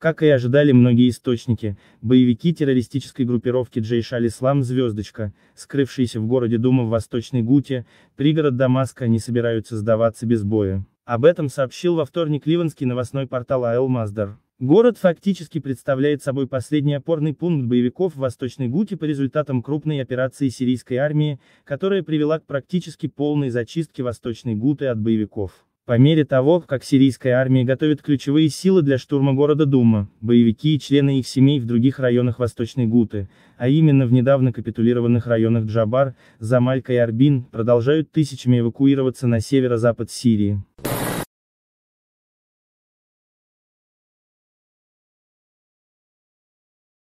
Как и ожидали многие источники, боевики террористической группировки Джейш аль «Звездочка», скрывшиеся в городе Дума в Восточной Гуте, пригород Дамаска, не собираются сдаваться без боя. Об этом сообщил во вторник ливанский новостной портал Аэл Маздар. Город фактически представляет собой последний опорный пункт боевиков в Восточной Гуте по результатам крупной операции сирийской армии, которая привела к практически полной зачистке Восточной Гуты от боевиков. По мере того, как сирийская армия готовит ключевые силы для штурма города Дума, боевики и члены их семей в других районах Восточной Гуты, а именно в недавно капитулированных районах Джабар, Замалька и Арбин, продолжают тысячами эвакуироваться на северо-запад Сирии.